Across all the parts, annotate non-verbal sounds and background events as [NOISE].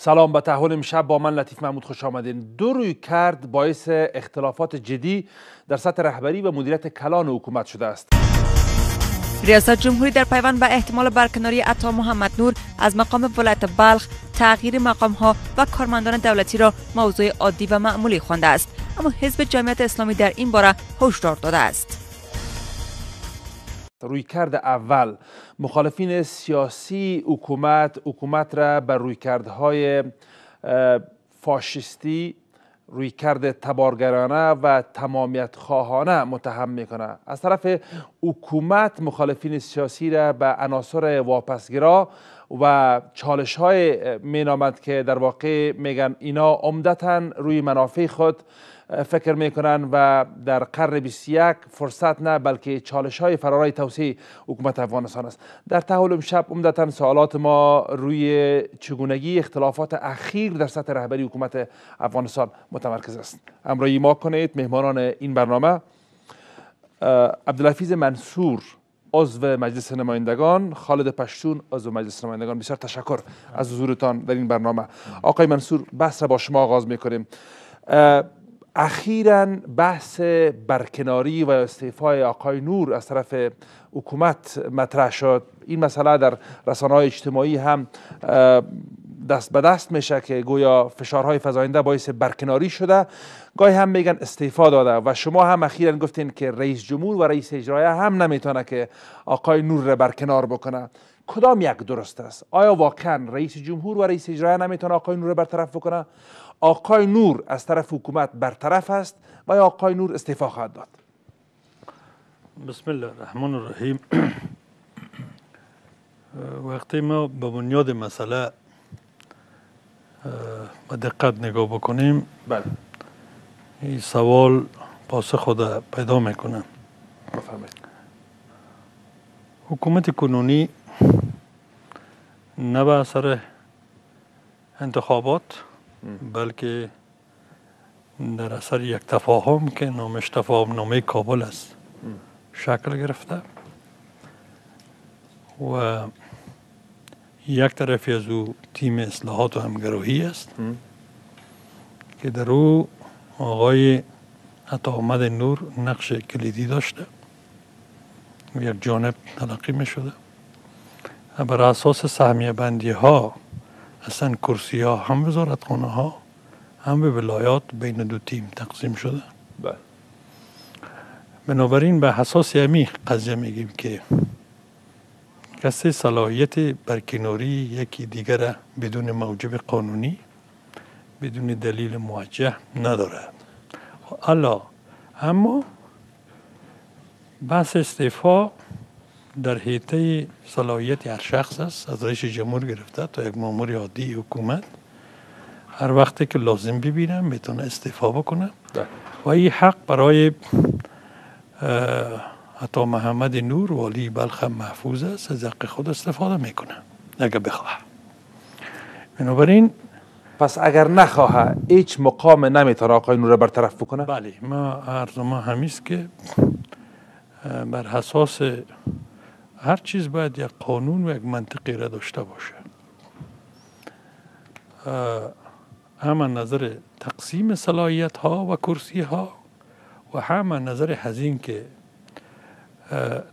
سلام به تحول امشب با من لطیف محمود خوش آمدین دو روی کرد باعث اختلافات جدی در سطح رهبری و مدیریت کلان حکومت شده است ریاست جمهوری در پیوند به احتمال برکناری عطا محمد نور از مقام ولایت بلخ تغییر مقام ها و کارمندان دولتی را موضوع عادی و معمولی خوانده است اما حزب جمعیت اسلامی در این باره هشدار داده است کرد اول مخالفین سیاسی حکومت حکومت را بر کردهای فاشیستی رویکرد تبارگرانه و تمامیت خواهانه متهم میکنه از طرف حکومت مخالفین سیاسی را به عناصر واپسگرا و چالش های مینامد که در واقع میگن اینا عمدتا روی منافع خود فکر میکنن و در قرن 21 فرصت نه بلکه چالش های فرارای توسعه حکومت افغانستان است در تحول شب عمدتا سوالات ما روی چگونگی اختلافات اخیر در سطح رهبری حکومت افغانستان متمرکز است همراهی ما کنید مهمانان این برنامه عبدالحفیظ منصور عضو مجلس نمایندگان خالد پشتون عضو مجلس نمایندگان بسیار تشکر از حضورتان در این برنامه آقای منصور بحث را با شما آغاز میکنیم اخیرا بحث برکناری و استعفای آقای نور از طرف حکومت مطرح شد این مسئله در رسانه های اجتماعی هم دست به دست میشه که گویا فشارهای فزاینده باعث برکناری شده گاهی هم میگن استعفا داده و شما هم اخیرا گفتین که رئیس جمهور و رئیس اجرایه هم نمیتونه که آقای نور را برکنار بکنه کدام یک درست است آیا واقعا رئیس جمهور و رئیس اجرایه نمیتونه آقای نور را برطرف بکنه آقای نور از طرف حکومت برطرف است و یا آقای نور استعفا خواهد داد بسم الله الرحمن الرحیم [CLEARS THROAT] وقتی ما به بنیاد مسئله به دقت نگاه بکنیم بله این سوال پاس خود پیدا میکنه بفرمایید حکومت کنونی نه به اثر انتخابات بلکه در اثر یک تفاهم که نامش تفاهم نامه کابل است شکل گرفته و یک طرفی از او تیم اصلاحات و همگروهی است که در او آقای عطا آمد نور نقش کلیدی داشته و یک جانب تلقی می شده بر اساس سهمیه بندی ها اصلا کرسی ها هم وزارتخانه ها هم به ولایات بین دو تیم تقسیم شده بله. بنابراین به حساس یمی قضیه میگیم که کسی صلاحیت برکناری یکی دیگر بدون موجب قانونی بدون دلیل موجه ندارد خب، الا اما بحث استعفا در حیطه صلاحیت هر شخص است از رئیس جمهور گرفته تا یک مامور عادی حکومت هر وقتی که لازم ببینم میتونه استعفا بکنه بله. و این حق برای حتی محمد نور والی بلخ محفوظ است از حق خود استفاده میکنه اگر بخواه بنابراین پس اگر نخواه هیچ مقام نمیتونه آقای نور را برطرف بکنه بله ما عرض ما همیست که بر حساس هر چیز باید یک قانون و یک منطقی را داشته باشه همه نظر تقسیم صلاحیت ها و کرسی ها و هم نظر هزین که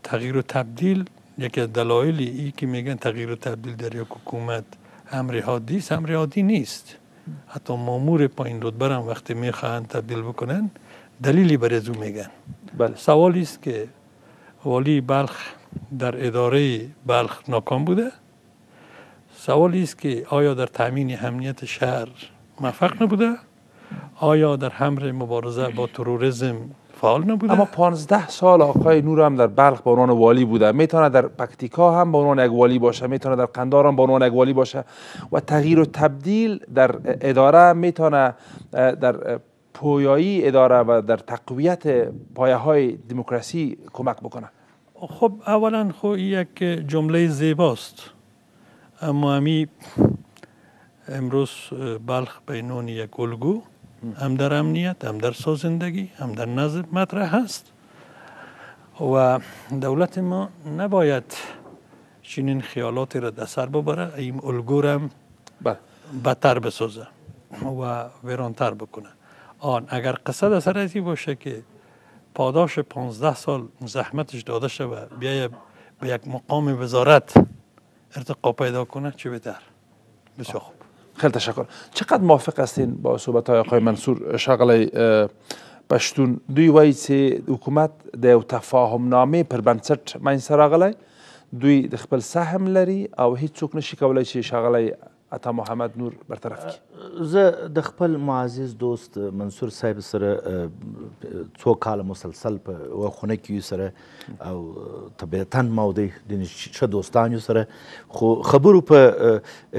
تغییر و تبدیل یکی از دلایل ای که میگن تغییر و تبدیل در یک حکومت امر عادی است امر عادی نیست حتی مامور پایین رتبه هم وقتی میخواهند تبدیل بکنن دلیلی برای او میگن بله سوال است که والی بلخ در اداره بلخ ناکام بوده سوالی است که آیا در تامین امنیت شهر موفق نبوده آیا در حمر مبارزه با تروریسم فعال نبوده اما 15 سال آقای نور هم در بلخ به عنوان والی بوده میتونه در پکتیکا هم به عنوان یک والی باشه میتونه در قندار هم به عنوان یک والی باشه و تغییر و تبدیل در اداره میتونه در پویایی اداره و در تقویت پایه های دموکراسی کمک بکنه خب اولا خو خب یک جمله زیباست اما امی امروز بلخ بینون یک الگو هم در امنیت هم در سازندگی هم در نظم مطرح هست و دولت ما نباید چنین خیالاتی را در سر ببره این الگو را بله. بدتر بسازه و ویرانتر بکنه آن اگر قصد اثر ازی باشه که پاداش 15 سال زحمتش داده شود بیا به یک مقام وزارت ارتقا پیدا کنه چه بهتر بسیار خوب خیلی تشکر چقدر موافق هستین با صحبت های آقای منصور شغلی پشتون دوی وایي چې حکومت د یو تفاهم نامې پر بنسټ منځته راغلی دوی د خپل سهم لري او هیڅ څوک نشي کولی چې شغلی عطا محمد نور برطرف کی زه د خپل معزز دوست منصور صاحب سره څو کال مسلسل په وخونه کې سره او طبيعتاً ما د ښه دوستانو سره خو خبرو په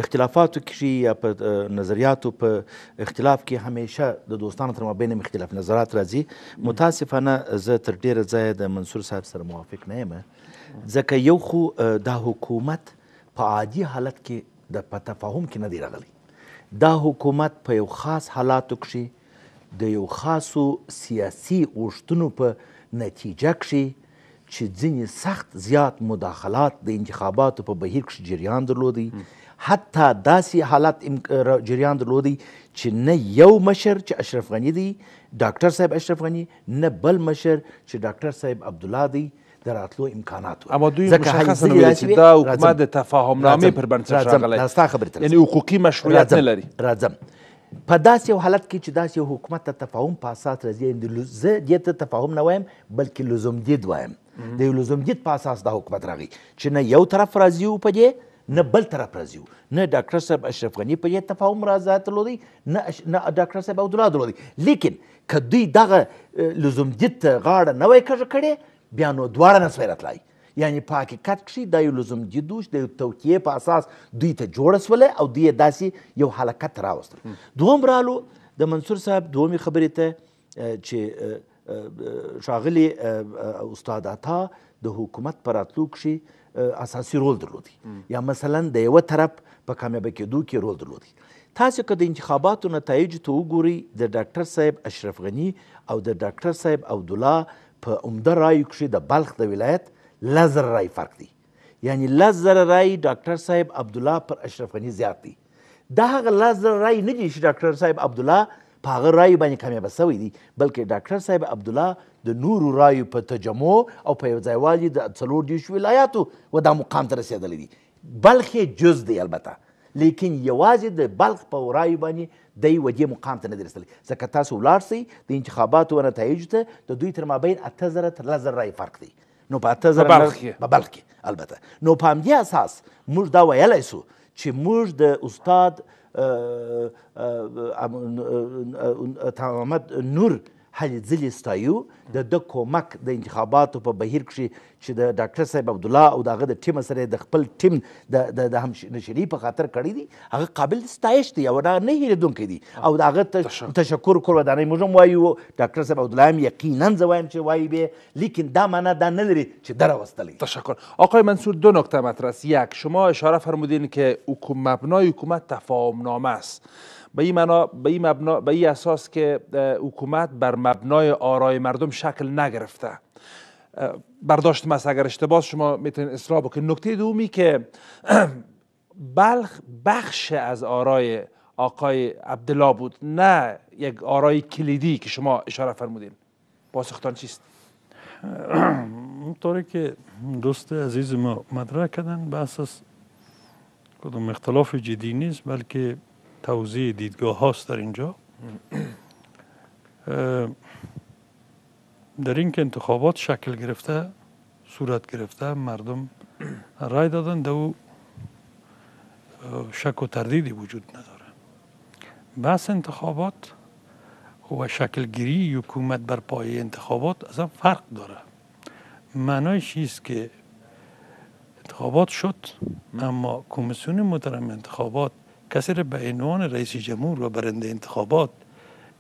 اختلافاتو کې یا په نظریاتو په اختلاف کې همیشه د دوستانو تر مابین اختلاف نظرات راځي متاسفانه زه تر ډیره ځای د منصور صاحب سره موافق نه یم ځکه یو خو دا حکومت په عادي حالت کې د په تفاهم کې نه دی راغلی دا حکومت په یو خاص حالاتو کې د یو خاصو سیاسي اوښتنو په نتیجه کې چې ځینې سخت زیات مداخلات د انتخاباتو په بهیر کې جریان درلودي حتی داسې حالت جریان درلودي چې نه یو مشر چې اشرف غنی دی ډاکټر صاحب اشرف غنی نه بل مشر چې ډاکټر صاحب عبدالله دی د راتلو امکانات اما دوی مشخصه نه چې دا حکومت د تفاهم نامې پر بنسټ راغلی ستا خبرې ته یعنی حقوقي مشروعیت نه لري راځم په داسې یو حالت کې چې داسې یو حکومت ته تفاهم په اساس راځي زه دې ته تفاهم نه وایم بلکې لزومدید وایم د یو لزومدید په اساس دا حکومت راغی چې نه یو طرف راضي وو په دې نه بل طرف راځي نه ډاکټر صاحب اشرف غنی په دې تفاهم راځي درلودي نه اش... نه ډاکټر صاحب عبدالله درلودي لیکن که دوی دغه لزومدید غاړه نه وای کږه کړې بیا نو دواړه نه سوی راتلای یعنی په حقیقت کښې دا یو لزوم دوش د یو توطیې په اساس دوی ته جوړه سوله او دوی یې داسې یو حلقت راوستل دوم رالو د منصور صاحب دومې خبرې ته چې ښاغلي استاد عطا د حکومت په راتلو کښې اساسي رول درلودی یا مثلا د یوه طرف په کامیابه کېدو کې رول درلودی تاسو که د انتخاباتو نتایجو ته وګورئ د ډاکټر صاحب اشرف غني او د ډاکټر صاحب عبدالله په عمده رایو کښې د بلخ د ولایت لس زره رای فرق دی یعنی لس زره رای ډاکټر صاحب عبدالله پر اشرف غني زیات دی دا هغه لس زره رای نه دي چې ډاکټر صاحب عبدالله په هغه رایو باندې کامیابه سوی دی بلکې ډاکټر صاحب عبدالله د نورو رایو په تجمع او په یو ځایوالي د څلور دېرش ولایاتو و دا مقام ته رسېدلی دی بلخ یې جز دی البته لیکن یوازې د بلخ په ورایو باندې دی ودې مقام ته نه دی رسلی ځکه تاسو ولاړ سئ د انتخاباتو و نتایجو ته د دوی تر مابین اته زره تر لس زره رایې فرق دی نو په اته زره په بلخ کې البته نو په همدې اساس موږ دا ویلی سو چې موږ د استاد محمد نور هلې ځلې ستایو د ده کومک د انتخاباتو په بهیر کښې چې د ډاکټر صاحب عبدالله او د هغه د ټیمه سره د خپل ټیم د د د همنشري په خاطر کړی دی هغه قابل ستایش دی او دا نه هېرېدونکی دی او د هغه تشکر کول ودانۍ موږ هم وایو ډاکټر صاحب عبدالله هم یقینا زه وایم چې وایي به لیکن دا معنا دا نه لري چې ده راوستلی تشکر آقای منصور دو نکته مطرح است یک شما اشاره فرمودین که حکومت مبنای حکومت تفاهم نامه است به این, مبنا، اساس که حکومت بر مبنای آرای مردم شکل نگرفته برداشت ما اگر اشتباه شما میتونید اصلاح بکنید نکته دومی که [CLEARS THROAT] بلخ بخش از آرای آقای عبدالله بود نه یک آرای کلیدی که شما اشاره فرمودین پاسختان چیست [CLEARS THROAT] اونطوری که دوست عزیز ما مدرک کردن به اساس کدوم اختلاف جدی نیست بلکه توضیح دیدگاه هاست در اینجا در این که انتخابات شکل گرفته صورت گرفته مردم رای دادن دو شک و تردیدی وجود نداره بس انتخابات و گیری حکومت بر پایه انتخابات از فرق داره معنای چیست که انتخابات شد اما کمیسیون محترم انتخابات کسی را به عنوان رئیس جمهور و برنده انتخابات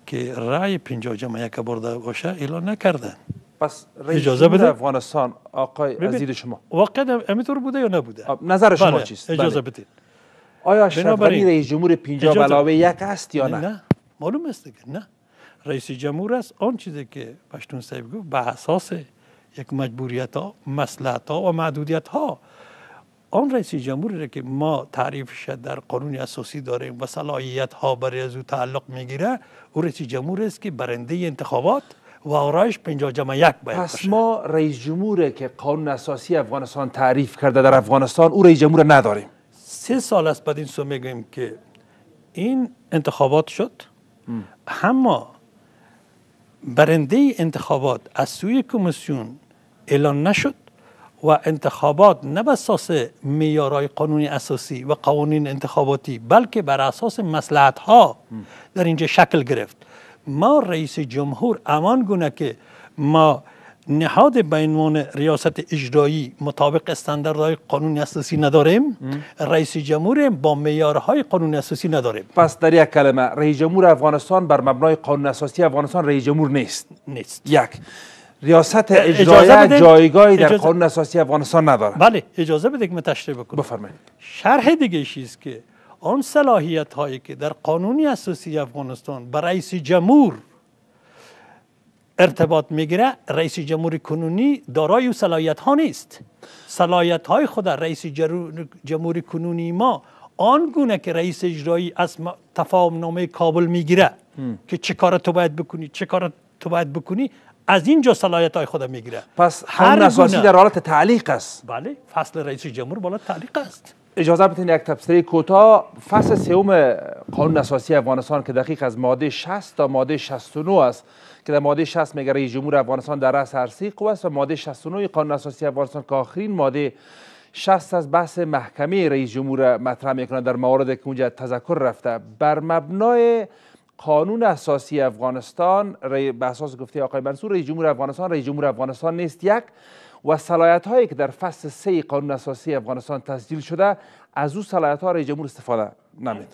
که رای پنجاه جمع یک برده باشه اعلان نکردن پس رئیس اجازه بده افغانستان آقای عزیز شما واقعا امیتور بوده یا نبوده نظر شما بله، چیست اجازه بله. بدید آیا اشرف رئیس جمهور پینجا علاوه یک است یا نه نه معلوم است که نه رئیس جمهور است آن چیزی که پشتون صاحب گفت به اساس یک مجبوریت ها مسلحت ها و معدودیت ها آن رئیس جمهوری را که ما تعریفش در قانون اساسی داریم و صلاحیت ها برای از او تعلق میگیره او رئیس جمهور است که برنده انتخابات و آرایش پنجا جمع یک باید پس ما رئیس جمهوری که قانون اساسی افغانستان تعریف کرده در افغانستان او رئیس جمهور نداریم سه سال است بعد این سو میگویم که این انتخابات شد اما برنده انتخابات از سوی کمیسیون اعلان نشد و انتخابات نه بر اساس معیارهای قانونی اساسی و قوانین انتخاباتی بلکه بر اساس مسلحت ها در اینجا شکل گرفت ما رئیس جمهور امان گونه که ما نهاد عنوان ریاست اجرایی مطابق استانداردهای قانون اساسی نداریم رئیس جمهور با معیارهای قانون اساسی نداریم پس در یک کلمه رئیس جمهور افغانستان بر مبنای قانون اساسی افغانستان رئیس جمهور نیست نیست یک ریاست اجرایی جایگاهی در قانون اساسی افغانستان نداره بله اجازه بده که من تشریح بکنم بفرمایید شرح دیگه است که آن صلاحیت هایی که در قانون اساسی افغانستان به رئیس جمهور ارتباط میگیره رئیس جمهور کنونی دارای صلاحیت ها نیست صلاحیت های خود رئیس جمهور کنونی ما آن گونه که رئیس اجرایی از تفاهم نامه کابل میگیره که چه کار تو باید بکنی چه کار تو باید بکنی از اینجا صلاحیت های خود میگیره پس هر اساسی در حالت تعلیق است بله فصل رئیس جمهور بالا تعلیق است اجازه بدین یک تبصره کوتاه فصل سوم قانون اساسی افغانستان که دقیق از ماده 60 تا ماده 69 است که در ماده 60 میگه رئیس جمهور افغانستان در رأس هر سی قوه است و ماده 69 قانون اساسی افغانستان که آخرین ماده 60 از بحث محکمه رئیس جمهور مطرح میکنه در مواردی که اونجا تذکر رفته بر مبنای قانون اساسی افغانستان به اساس گفته آقای منصور رئیس جمهور افغانستان رئیس جمهور افغانستان نیست یک و صلاحیت هایی که در فصل سه قانون اساسی افغانستان تسجیل شده از او صلاحیت ها رئیس جمهور استفاده نمیده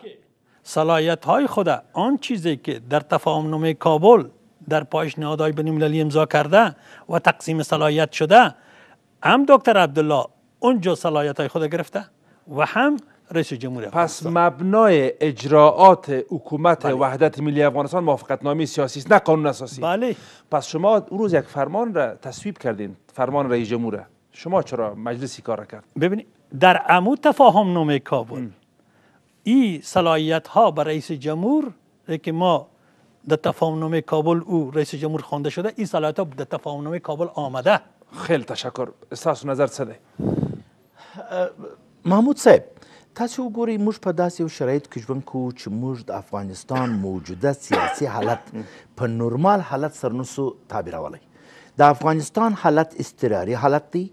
صلاحیت های خود آن چیزی که در تفاهم نامه کابل در پایش بین المللی امضا کرده و تقسیم صلاحیت شده هم دکتر عبدالله اونجا صلاحیت های خود گرفته و هم رئیس جمهور پس مبنای اجراعات حکومت بله. وحدت ملی افغانستان موافقتنامه سیاسی است نه قانون اساسی بله پس شما اون روز یک فرمان را تصویب کردین فرمان رئیس جمهور شما چرا مجلسی کار کرد ببینید در عمود تفاهم نامه کابل این صلاحیت ها به رئیس جمهور که ما در تفاهم نامه کابل او رئیس جمهور خوانده شده این صلاحیت ها در تفاهم نامه کابل آمده خیلی تشکر استاس نظر سده محمود صاحب تاسو وګورئ موږ په داسې یو شرایط کې ژوند کوو چې موږ د افغانستان موجوده سیاسي حالت په نورمال حالت سره نسو تعبیرولی د افغانستان حالت اضطراري حالت دی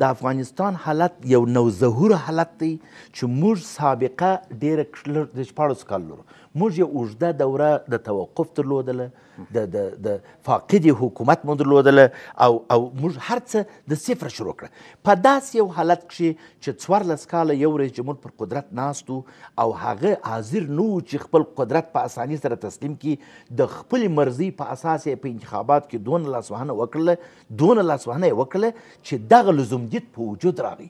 د افغانستان حالت یو نوظهور حالت دی چې موږ سابقه ډیره د شپاړس کال لرو موږ یو اوږده دوره د توقف درلودله د د د فاقد حکومت مو درلودله او او موږ هر څه د صفر شروع کړه په داسې یو حالت کې چې څوارلس کاله یو رئیس جمهور پر قدرت ناست او هغه حاضر نه و چې خپل قدرت په اسانۍ سره تسلیم کړي د خپلې مرضي په اساس یې په انتخابات کې دونه لاسوهنه وکړله دونه لاسوهنه یې وکړله چې دغه لزومدید په وجود راغی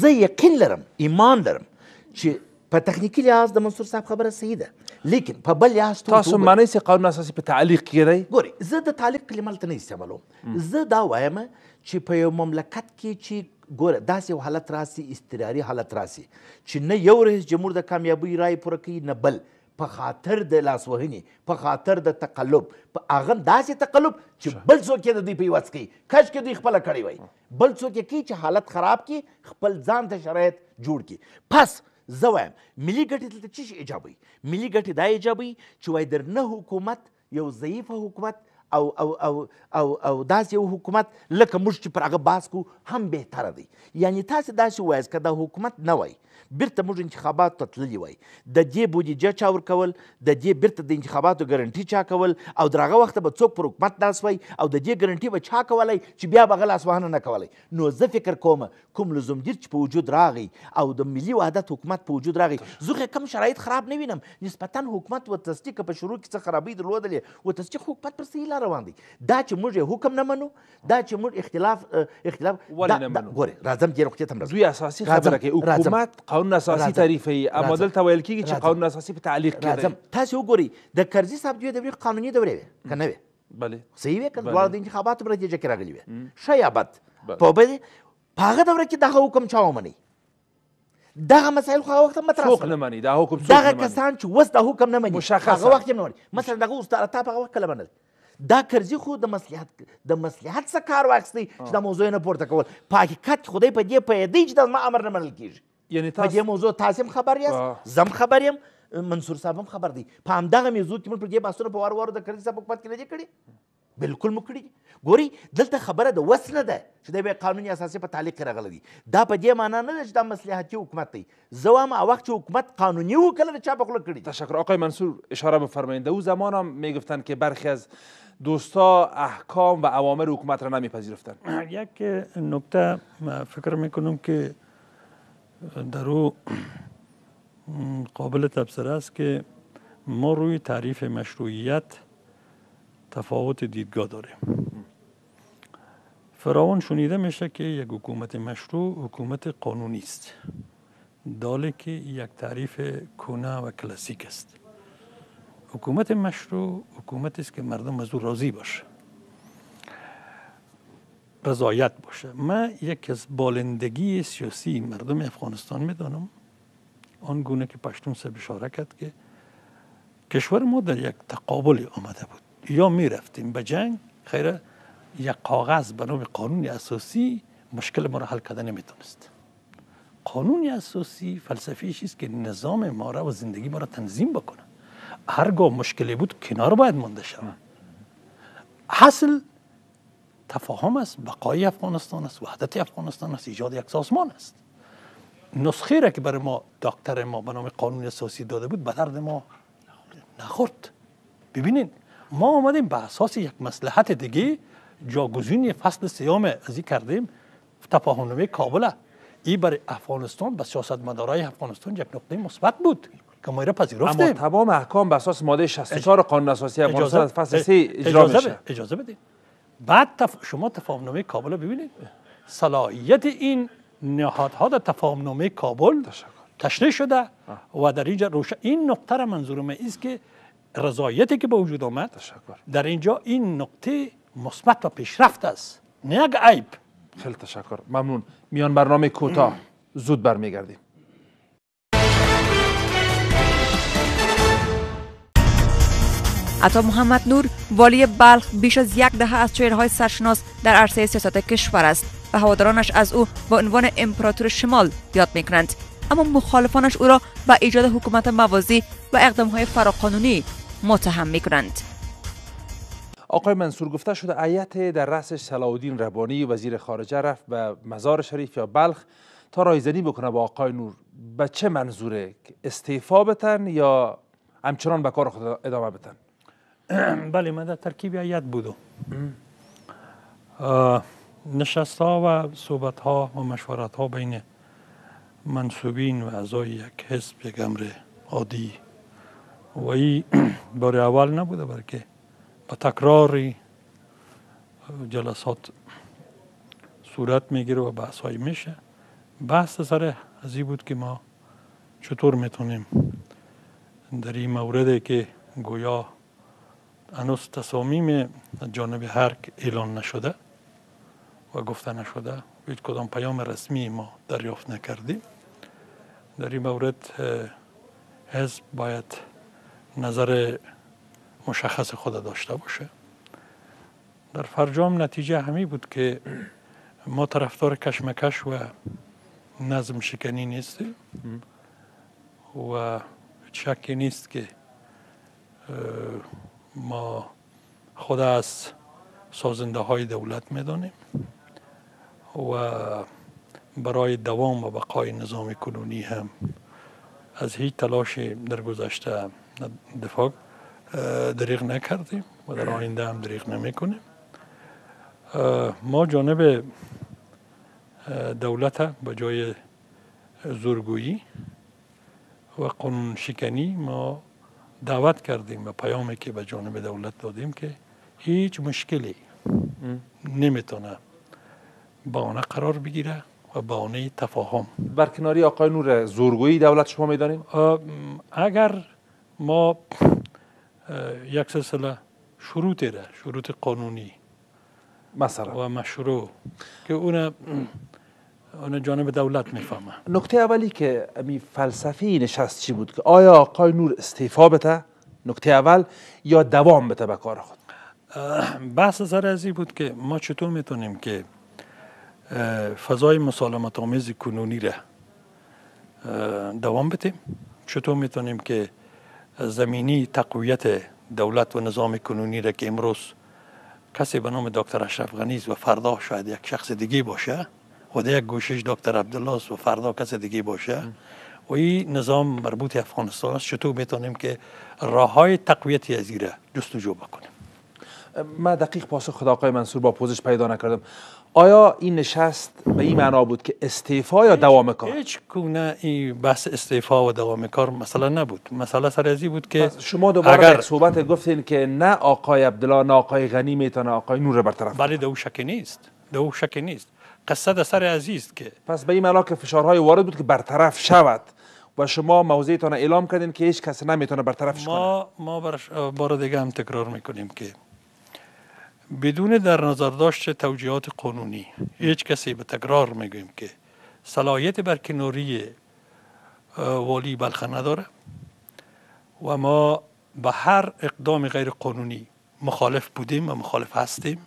زه یقین لرم ایمان لرم چې په تخنیکی لحاظ د منصور صاحب خبره صحیح ده لیکن په بل لحاظ تاسو معنی سي قانون اساسي په تعلیق کې دی ګوري زه د تعلیق کلمه نه استعمالوم زه دا وایم چې په یو مملکت کې چې ګوره داسې یو حالت راسي اضطراري حالت راسي چې نه یو رئیس جمهور د کامیابۍ رای پوره کوي نه بل په خاطر د لاسوهنې په خاطر د تقلب په هغه داسې تقلب چې بل څوک یې د دوی په هیواد څکوي کاشکې دوی خپله کړې وای بل څوک یې کوي چې حالت خراب کړي خپل ځان ته شرایط جوړ کړي پس زه وایم ملي ګټې دلته څه شي ایجابوي ملي ګټې دا ایجابوي چې وایي درنه حکومت یو ضعیفه حکومت او او او او او داسې یو حکومت لکه موږ چې پر هغه باس کو هم بهتره دی یعنی تاسې داسې ووایاست که دا حکومت نه وای بیرته موږ انتخاباتو ته تللي وای د دې بودیجه چا ورکول د دې بیرته د انتخاباتو ګرنټي چا کول او تر هغه وخته به څوک پر حکومت ناست وای او د دې ګرنټي به چا کولی چې بیا به غل اسوهنه نه کولی نو زه فکر کوم کوم لزومګیر چې په وجود راغی او د ملي وحدت حکومت په وجود راغی زه کم شرایط خراب نه وینم نسبتا حکومت و تصدیق په شروع کې څه خرابۍ درلودلې و تصدیق حکومت پر صحیح لار روان دی دا چې موږ حکم نه منو دا چې موږ اختلاف اختلاف ولې نه منو ګوره راځم دې نقطې ته دوی اساسي خبره کې حکومت قانون اساسي تعریف اما دلته ویل کیږي چې قانون اساسي په تعلیق کې دی تاسو وګورئ د کرزي صاحب دوې دورې قانوني دورې وې که نه وې بله صحیح وې که دواړه د انتخاباتو په نتیجه کې راغلي وې ښه یا بد په هغه دوره کې دغه حکم چا ومنئ دغه مسایل خو هغه وخت مطرح څوک نه مني دا حکم څوک دغه کسان چې اوس دا حکم نه مني مشخص هغه وخت نه مني مثلا دغه اوس د تاب هغه وخت کله منل دا کرزي خو د مصلحت د مصلحت څخه کار واخیستی چې دا موضوع نه پورته کول په حقیقت خدای په دې پوهېدی چې دا زما امر نه منل کېږي یعنی تاسو په دې موضوع تاسو هم خبر یاست زم خبر یم منصور صاحب هم خبر دی په همدغه موضوع کې موږ پر دې بحثونه په وار وار د کرنې صاحب په پات کې نه دي کړي بالکل مو کړي ګوري دلته خبره د وس نه ده چې د قانوني اساسي په تعلیق کې راغلی دی دا په دې معنی نه ده چې دا مصلحتي حکومت دی زه وایم هغه وخت چې حکومت قانونی و کله چا بخله کړي تشکر آقای منصور اشاره بفرمایید او زمان هم میگفتند که برخی از دوستا احکام و اوامر حکومت را نمیپذیرفتند [CLEARS THROAT] یک نکته فکر میکنم که در او قابل تبصره است که ما روی تعریف مشروعیت تفاوت دیدگاه داریم فراوان شنیده میشه که یک حکومت مشروع حکومت قانونی است داله که یک تعریف کونه و کلاسیک است حکومت مشروع حکومت است که مردم از او راضی باشه رضایت باشه من یک از بالندگی سیاسی مردم افغانستان میدانم آن گونه که پشتون سر بشاره کرد که کشور ما در یک تقابل آمده بود یا میرفتیم به جنگ خیر یک کاغذ به نام قانون اساسی مشکل ما را حل کرده نمیتونست قانون اساسی فلسفی است که نظام ما را و زندگی ما را تنظیم بکنه هرگاه مشکلی بود کنار باید مانده شود حاصل تفاهم است بقای افغانستان است وحدت افغانستان است ایجاد یک سازمان است نسخه را که برای ما دکتر ما به نام قانون اساسی داده بود به درد ما نخورد ببینین ما آمدیم به اساس یک مسلحت دیگه جاگزین فصل سیام ازی کردیم تفاهمنامه کابل ای برای افغانستان به سیاست مدارای افغانستان یک نقطه مثبت بود که ما را پذیرفتیم اما تمام احکام به اساس ماده 64 قانون اساسی افغانستان فصل 3 اجرا اجازه, اجازه بدید بعد شما تفاهم نامه کابل رو ببینید صلاحیت این نهادها در تفاهم نامه کابل تشریح شده و در اینجا روش این نقطه را منظور است که رضایتی که به وجود آمد در اینجا این نقطه مثبت و پیشرفت است نه یک عیب خیلی تشکر ممنون میان برنامه کوتاه [CLEARS THROAT] زود برمیگردیم عطا محمد نور والی بلخ بیش از یک دهه از های سرشناس در عرصه سیاست کشور است و هوادارانش از او با عنوان امپراتور شمال یاد میکنند اما مخالفانش او را به ایجاد حکومت موازی و اقدام های فراقانونی متهم میکنند آقای منصور گفته شده ایت در رأسش سلاودین ربانی وزیر خارجه رفت به مزار شریف یا بلخ تا رایزنی بکنه با آقای نور به چه منظوره استعفا بتن یا همچنان به کار خود ادامه بتن بله من در ترکیب بوده، بودم نشست ها و صحبت ها و مشورت ها بین منصوبین و اعضای یک حزب یک امر عادی و این بار اول نبوده بلکه با تکرار جلسات صورت میگیره و بحث های میشه بحث سر از بود که ما چطور میتونیم در این مورد که گویا هنوز تصامیم جانب هر اعلان نشده و گفته نشده هیچ کدام پیام رسمی ما دریافت نکردیم در این مورد حزب باید نظر مشخص خود داشته باشه در فرجام نتیجه همی بود که ما طرفدار کشمکش و نظم شکنی نیستیم و شکی نیست که ما خود از سازنده های دولت دانیم و برای دوام و بقای نظام کنونی هم از هیچ تلاش در گذشته دفاع دریغ نکردیم و در آینده هم دریغ نمی کنیم ما جانب دولت به جای زورگویی و قانون شکنی ما دعوت کردیم و پیامی که به جانب دولت دادیم که هیچ مشکلی نمیتونه بانه قرار بگیره و بانه تفاهم بر کناری آقای نور زورگویی دولت شما میدانیم اگر ما یک سلسله شروطی را شروط قانونی مثلا و مشروع که اون اون جانب دولت میفهمه نکته اولی که امی فلسفه نشست چی بود که آیا آقای نور استعفا بده نکته اول یا دوام بده به کار خود بحث سر از این بود که ما چطور میتونیم که فضای مسالمت آمیز کنونی را دوام بتیم چطور میتونیم که زمینی تقویت دولت و نظام کنونی را که امروز کسی به نام دکتر اشرف غنیز و فردا شاید یک شخص دیگه باشه خود یک گوشش دکتر عبدالله است و فردا کسی دیگه باشه و این نظام مربوط افغانستان است چطور میتونیم که راه های تقویتی از ایره جستجو بکنیم من دقیق پاسخ خدا آقای منصور با پوزش پیدا نکردم آیا این نشست به این معنا بود که استعفا یا دوام کار هیچ گونه این بحث استعفا و دوام کار مثلا نبود مسئله سرازی بود که شما دوباره اگر صحبت گفتین که نه آقای عبدالله نه آقای غنی میتونه آقای نور برطرف بله دو شکی نیست دو شکی نیست قصه سر عزیز که پس به این ملاک فشارهای وارد بود که برطرف شود و شما موضعتان اعلام کردین که هیچ کس نمیتونه برطرفش کنه ما بار دیگه هم تکرار میکنیم که بدون در نظر داشت توجیهات قانونی هیچ کسی به تکرار میگویم که صلاحیت برکناری والی بلخه نداره و ما به هر اقدام غیر قانونی مخالف بودیم و مخالف هستیم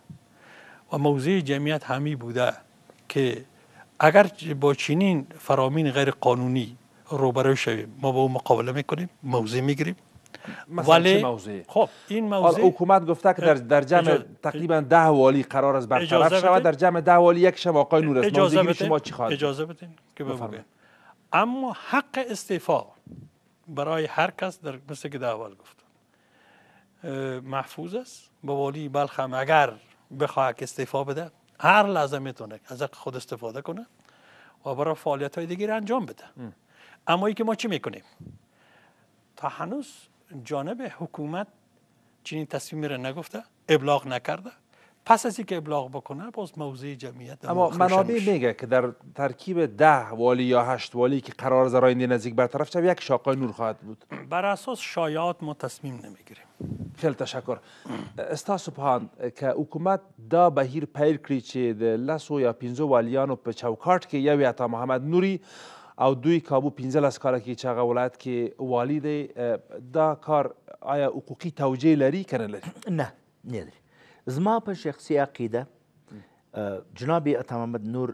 و موضع جمعیت همی بوده که اگر با چنین فرامین غیر قانونی روبرو شویم ما با او مقابله میکنیم موضع میگیریم ولی خب این موضوع حکومت گفته که در در جمع تقریبا ده والی قرار از برطرف شود در جمع ده والی یک شب آقای نور است شما چی خواهد اجازه بدین که بفرمایید اما حق استعفا برای هر کس در مثل که اول گفتم محفوظ است با والی بلخ اگر بخواهد استعفا بده هر لحظه میتونه از خود استفاده کنه و برای فعالیت های دیگه انجام بده اما ای که ما چی میکنیم تا هنوز جانب حکومت چنین تصمیمی را نگفته ابلاغ نکرده پس از اینکه ابلاغ بکنه باز موضع جمعیت اما منابع میگه که در ترکیب ده والی یا هشت والی که قرار زراینده نزدیک برطرف شد یک شاقای نور خواهد بود بر اساس شایعات ما تصمیم نمیگیریم خیلی تشکر استا سبحان که حکومت دا بهیر پیر کړی چې د لسو یا پنځو والیانو په چوکاټ کې یو عطا محمد نوری او دوی کابو 15 کاله کې چې هغه ولایت کې والی دی دا کار آیا حقوقي توجیه لري که نه لري نه نه لري زما په شخصي عقیده جناب عطا محمد نور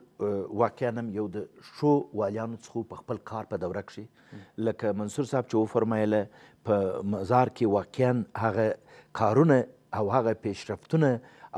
واقعا یو د شو والیانو څخه په خپل کار په دوره کې لکه منصور صاحب چې وفرمایله په مزار کې واقعا هغه کارونه او هغه پیشرفتونه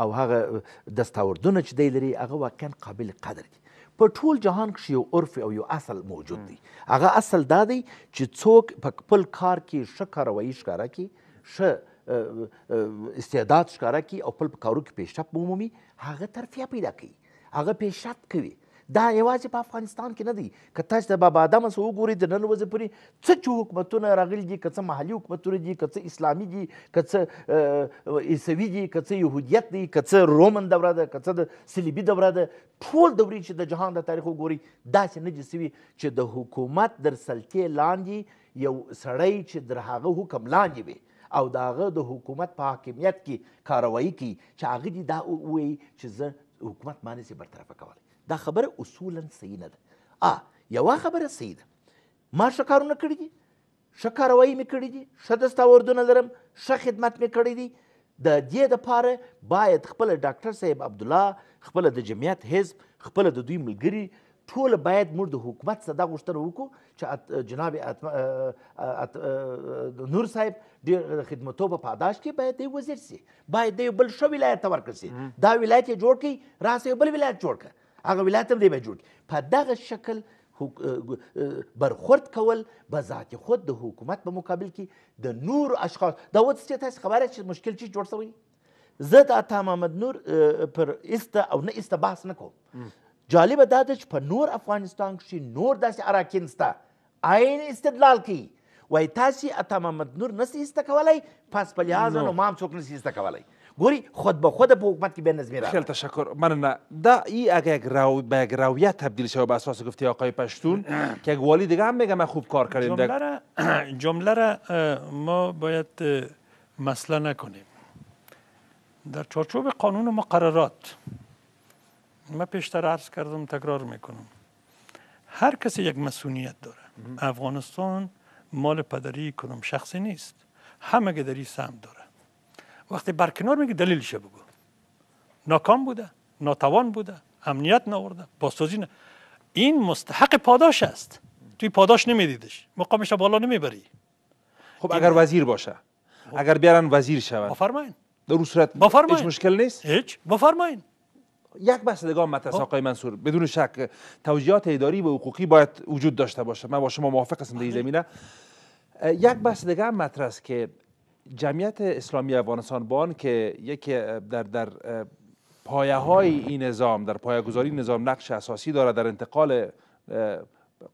او هغه دستاوردونه چې دی لري هغه واقعا قابل قدر دي په ټول جهان کې یو عرف او یو اصل موجود دی هغه اصل دا دی چې څوک په خپل کار کې ښه کاروایي ښکاره کړي ښه استعداد ښکاره کړي او خپل په کارو کې پیشرفت ومومي هغه ترفیه پیدا کوي هغه پیشرفت کوي دا یوازې په افغانستان کې نه دی که تاسو د بابا آدم سره وګورئ د نن ورځې پورې څه چې حکومتونه راغلي دي که څه محلي حکومتونه دي که څه اسلامي دي که څه عیسوي دي که څه یهودیت دی که څه رومن دوره ده که څه د صلیبي دوره ده ټول دورې چې د جهان د تاریخ وګورئ داسې نه دي سوي چې د حکومت در سلطې لاندې یو سړی چې در هغه حکم لاندې وي او داغه د حکومت په حاکمیت کې کاروایی کی چې هغه دې دا ووایي چې زه حکومت ما نسي برطرفه کولی دا خبره اصولا صحیح نه ده آ یوه خبره صحیح ده ما ښه کارونه کړي دي ښه کاروایی مې کړي دي ښه دستاوردونه لرم ښه خدمت مې کړی دی د دې دپاره باید خپله ډاکټر صاحب عبدالله خپله د جمعیت حزب خپله د دوی ملګري ټول باید موږ د حکومت څخه دا غوښتنه وکړو چې جناب اتم نور صاحب ډېر خدمتوبه پاداش کې باید دی وزیر سي باید دی بل ښه ولایت ته ورکړل سي دا ولایت یې جوړ کړي راسه بل ولایت جوړ کړه هغه ولایت هم دی باید جوړ کړي په دغه شکل برخورد کول به ذات خود د حکومت په مقابل کې د نور اشخاص دا اوس چې تاسو خبره چې مشکل چې جوړ شوی زه د اتام احمد نور پر است او نه است بحث نه کوم جالبه دا ده چې په نور افغانستان کښې نور داسې اراکین شته عین استدلال کوي وای تاسې عطا محمد نور نسي ایسته کولی پس په لحاظ no. نو ما هم څوک نسي ایسته کولی گوری خود به خود به حکومت که به نظمی رفت خیلی تشکر من دا ای اگه یک راو به یک راویت تبدیل شد به اساس گفتی آقای پشتون که یک والی دیگه هم بگه من خوب کار کردیم جمله را, [CLEARS THROAT] جمله را ما باید مسئله نکنیم در چارچوب قانون مقررات من پیشتر عرض کردم تکرار میکنم هر کسی یک مسئولیت داره افغانستان مال پدری کنم شخصی نیست همه داری سهم داره وقتی برکنار میگه دلیلش بگو ناکام بوده ناتوان بوده امنیت نورده باستازی نه این مستحق پاداش است توی پاداش نمیدیدش مقامش بالا نمیبری خب اگر وزیر باشه خب. اگر بیارن وزیر شود بفرمایین در صورت هیچ مشکل نیست هیچ یک بحث هم خب. آقای منصور بدون شک توجیهات اداری و حقوقی باید وجود داشته باشه من با شما موافق هستم در این زمینه یک بحث دیگه هم مطرح است که جمعیت اسلامی افغانستان بان که یکی در در پایه های این نظام در پایه گذاری نظام نقش اساسی داره در انتقال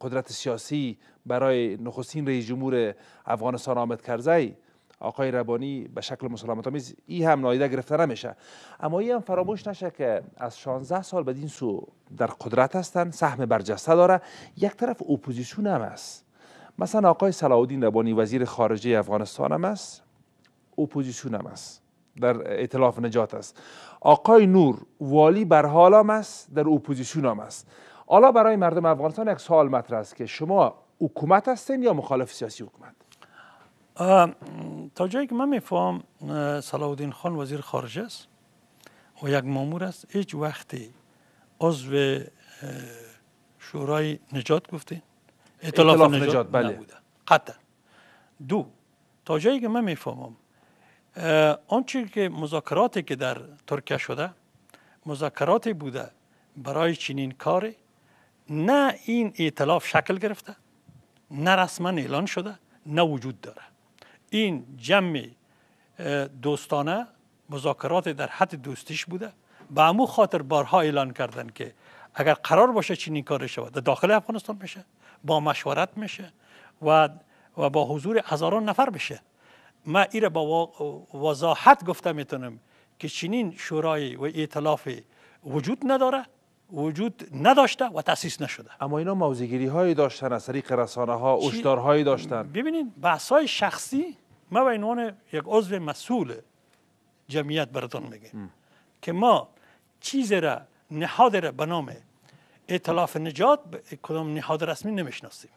قدرت سیاسی برای نخستین رئیس جمهور افغانستان آمد کرزی آقای ربانی به شکل مسلمت آمیز ای هم نایده گرفته نمیشه اما این هم فراموش نشه که از 16 سال بدین سو در قدرت هستن سهم برجسته داره یک طرف اپوزیسیون هم است مثلا آقای سلاودین ربانی وزیر خارجه افغانستان هم است اپوزیسیون هم است در اطلاف نجات است آقای نور والی بر حال است در اپوزیسیون هم است حالا برای مردم افغانستان یک سوال مطرح است که شما حکومت هستین یا مخالف سیاسی حکومت تا جایی که من میفهم سلاودین خان وزیر خارجه است و یک مامور است هیچ وقتی عضو شورای نجات گفتین اطلاف, نجات, بله. نبوده قطع دو تا جایی که من میفهمم آنچه که مذاکراتی که در ترکیه شده مذاکراتی بوده برای چنین کاری نه این اطلاف شکل گرفته نه رسما اعلان شده نه وجود داره این جمع دوستانه مذاکرات در حد دوستیش بوده به امو خاطر بارها اعلان کردن که اگر قرار باشه چینی کاری شود در داخل افغانستان میشه با مشورت میشه و و با حضور هزاران نفر بشه ما ایرا با وضاحت گفته میتونم که چنین شورای و ائتلافی وجود نداره وجود نداشته و تاسیس نشده اما اینا موزیگیری هایی داشتن از طریق رسانه ها اشتار هایی داشتن ببینید بحث های شخصی ما به عنوان یک عضو مسئول جمعیت براتون میگم که ما چیز را نهاد را به نام ائتلاف نجات کدام نهاد رسمی نمیشناسیم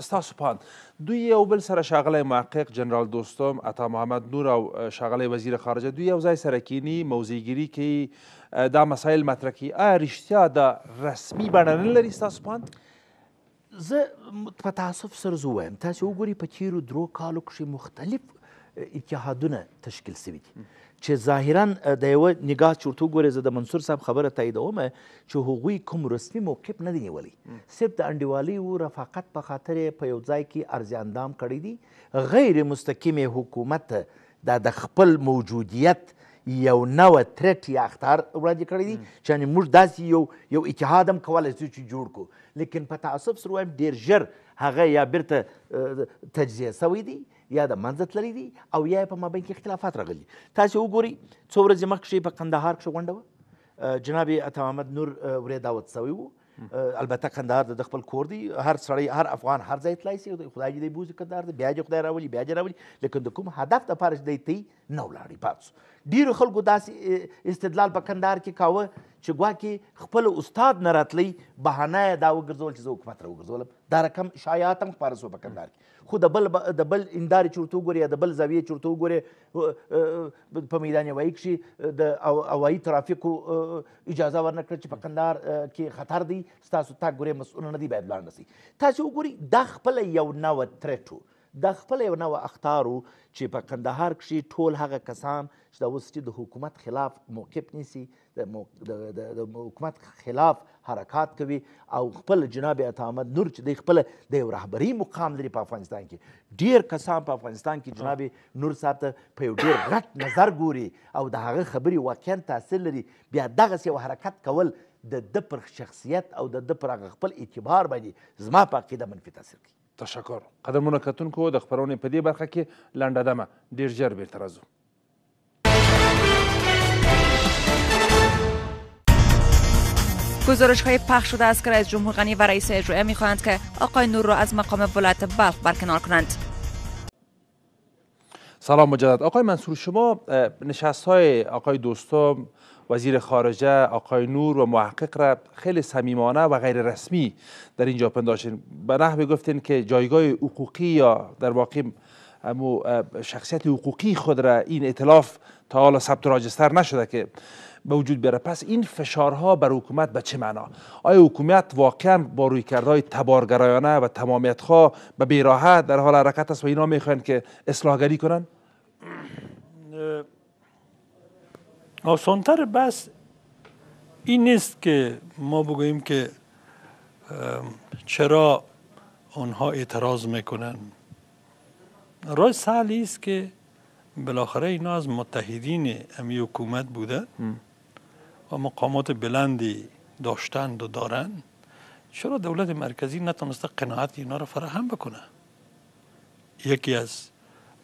ستا سپان دوی یو بل سره شاغلی محقق جنرال دوستم عطا محمد نور او شاغلی وزیر خارجه دوی یو ځای سره کینی موضعګیري کوي دا مسایل مطرح کوي آیا رښتیا دا رسمي بڼه نه لري ستا سپان زه په تاسف سره زه ووایم تاسې وګورئ په تیرو درو کالو کښې مختلف اتحادونه تشکیل سوي دي چې ظاهرا د یو نگاه چورتو ګورې زه د منصور صاحب خبره تاییدوم چې هغوی کوم رسمي موقف نه دی نیولی صرف د انډیوالۍ او رفاقت په خاطر په یو ځای کې ارزیاندام کړی دی غیر مستقیم حکومت دا د خپل موجودیت یو نوه ترټ یا اختار وړاندې کړی دی چې یعنې موږ داسې یو یو اتحاد هم کولی سو چې جوړ کړو لیکن په تعصب سره وایم ډېر ژر هغه یا بیرته تجزیه سوی دی یا د منځه تللی دي او یا په مابین کې اختلافات راغلي تاسو وګورئ څو ورځې مخکې په قندهار کې غونډه وه جناب عطا محمد نور ورې دعوت سوی وو البته قندهار د خپل کور دی هر سړی هر افغان هر ځای تلای سي خدای دې بوزي قندهار دی بیا دې خدای راولي بیا دې راولي لیکن د کوم هدف د پاره دی تی نو لاړی پاتس ډیرو خلکو داسې استدلال په قندهار کې کاوه چې ګواکې خپل استاد نه راتلی بهانه یې دا وګرځول چې زه حکومت را وګرځولم دا رقم شایعات هم خپاره سوه په کندهار کې خو د بل د بل اندارې چې ورته وګورې یا د بل زاویې چې ورته وګورې په میدان هوایي کښې د هوایي ترافیکو اجازه ورنه کړه چې په کندهار کې خطر دی ستاسو تګ ګورې مسؤلونه نه دي باید لاړ نه سي تاسې وګورئ دا خپله یو نوه ترټ دا خپل یو نوه اخطار چې په کندهار کښې ټول هغه کسان چې دا اوس چې د حکومت خلاف موقف نیسي د حکومت خلاف حرکات کوي او خپل جناب عطا احمد نور چې دی خپل د یو رهبري مقام لري په افغانستان کې ډیر کسان په افغانستان کې جناب نور صاحب ته په یو ډیر غټ نظر ګوري او د هغه خبرې واقعا تاثیر لري بیا دغسې یو حرکت کول د ده پر شخصیت او د ده پر هغه خپل اعتبار باندې زما په عقیده منفي تاثیر کوي تشکر قدر کتونکو د در په دې برخه که لنده دمه ډیر ژر بیرته گزارش های پخش شده از که جمهور غنی و رئیس می میخواهند که آقای نور را از مقام ولایت بلخ برکنار کنند سلام مجدد آقای منصور شما نشست های آقای دوستو وزیر خارجه آقای نور و محقق را خیلی صمیمانه و غیر رسمی در اینجا پنداشتین به نحوه گفتین که جایگاه حقوقی یا در واقع شخصیت حقوقی خود را این اطلاف تا حالا ثبت راجستر نشده که به وجود بره پس این فشارها بر حکومت به چه معنا آیا حکومت واقعا با روی کردهای تبارگرایانه و تمامیتخواه به بیراحت در حال حرکت است و اینا میخواین که اصلاحگری کنن آسانتر بس این نیست که ما بگوییم که چرا آنها اعتراض میکنن رای سهلی است که بالاخره اینا از متحدین امی حکومت بودن و مقامات بلندی داشتند و دارند چرا دولت مرکزی نتونسته قناعت اینا را فراهم بکنه یکی از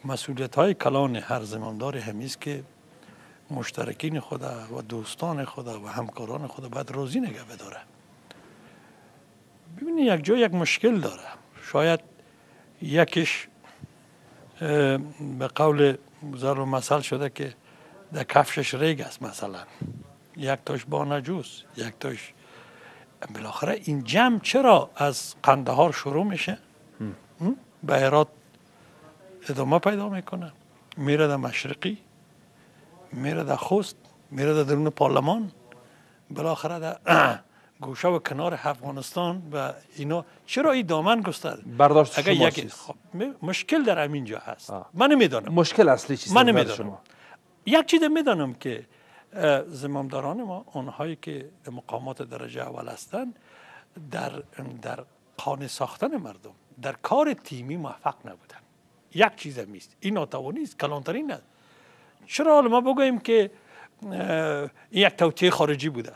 مسئولیت های کلان هر زمامدار همیست که مشترکین خدا و دوستان خدا و همکاران خدا باید روزی نگه بداره ببینید یک جا یک مشکل داره شاید یکیش به قول زر و مثل شده که در کفشش ریگ است مثلا یک تاش با نجوز یک تاش بالاخره این جمع چرا از قندهار شروع میشه به ادامه پیدا میکنه میره در مشرقی میره در خوست میره در درون پارلمان بالاخره در [CLEARS THROAT] گوشه و کنار افغانستان و اینا چرا این دامن گستر برداشت شما خب، مشکل در جا هست آه. من نمیدانم مشکل اصلی چیست من میدانم یک چیز میدانم که زمامداران ما اونهایی که مقامات درجه اول هستند در در قانع ساختن مردم در کار تیمی موفق نبودن یک چیز میست این ناتوانی است کلانترین است چرا حالا ما بگوییم که این یک توطیه خارجی بوده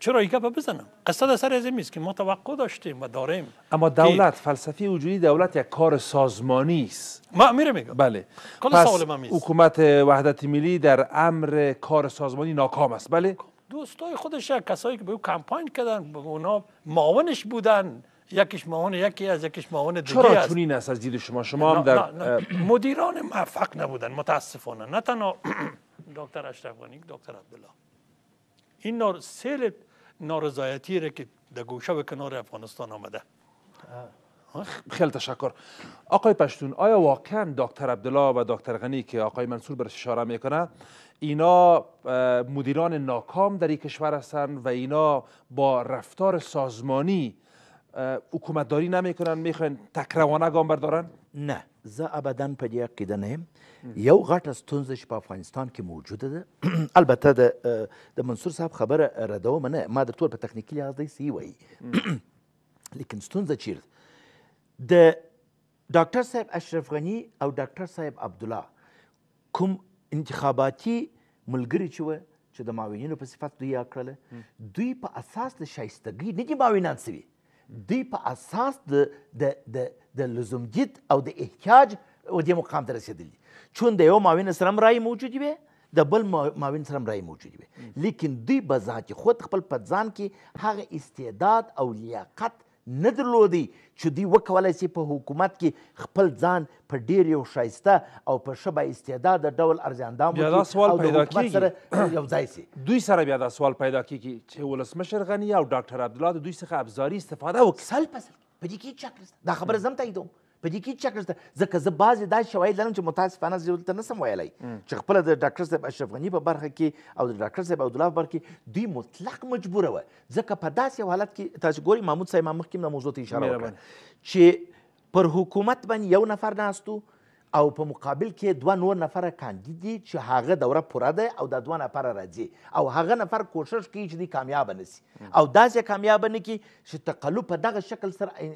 چرا این گپ بزنم قصه در سر از است که ما توقع داشتیم و داریم اما دولت فلسفی وجودی دولت یک کار سازمانی است ما میره میگم بله پس حکومت وحدت ملی در امر کار سازمانی ناکام است بله دوستای خودش کسایی که به او کمپاین کردن به اونا معاونش بودن یکیش ماهان یکی از یکیش ماهان دیگه چرا است از دید شما شما هم در مدیران موفق نبودن متاسفانه نه تنها [CLEARS THROAT] دکتر اشرفانی دکتر عبدالله این سیل نارضایتی را که در گوشه و کنار افغانستان آمده خیلی تشکر آقای پشتون آیا واقعا دکتر عبدالله و دکتر غنی که آقای منصور برش اشاره میکنه اینا مدیران ناکام در این کشور هستند و اینا با رفتار سازمانی حکومتداری نمیکنن میخواین تکروانه گام بردارن نه زه ابدا په دې عقیده نه یم یو غټه ستونزه په افغانستان کې موجوده ده [CLEARS THROAT] البته د د منصور صاحب خبره ردوم نه ما در ټول په تخنیکي لحاظ دی سی وایي [CLEARS THROAT] لیکن ستونزه چیرته د ډاکټر صاحب اشرف غنی او ډاکټر صاحب عبدالله کوم انتخاباتي ملګري چې و چې د ماوینینو په صفت دوی یا کړله دوی په اساس د شایستګۍ نه دي ماوینان سوي دوی په اساس د د د د لزومګید او د احتیاج و دې مقام ته رسېدلي چون د یو معاون سره رای موجود وي د بل معاون سره رای موجود وي لیکن دوی به ذات خود خپل په ځان کې هغه استعداد او لیاقت نه درلودی چې دوی وکولی سي په حکومت کې خپل ځان په ډیر یو ښایسته او په ښه با استعداده ډول ارزیاندام بیا دا سوال پیدا کېږي یو ځای سي [CLEARS THROAT] دوی سره بیا دا سوال پیدا کېږي چې ولسمشر غني او ډاکټر عبدالله د دوی څخه ابزاري استفاده وکړي سل په سل په دې کې هېڅ شک نشته دا خبره زه هم تاییدوم په دې کې چکر ځکه زه بعضې داسې شواهد لرم چې متاسفانه زه دلته نه سم ویلی چې خپله د ډاکټر صاحب اشرف غني په برخه کې او د ډاکټر صاحب عبدالله په برخه کې دوی مطلق مجبوره وه ځکه په داسې یو حالت کې تاسو ګورئ محمود صاحب ما مخکې هم موضوع ته اشاره وکړه چې پر حکومت باندې یو نفر ناست او په مقابل کې دوه نور نفره کاندید دي چې هغه دوره پوره ده او دا دوه نفره راځي او هغه نفر کوشش کوي چې دی کامیاب نه سي او داسې کامیاب نه کی چې تقلب په دغه شکل سره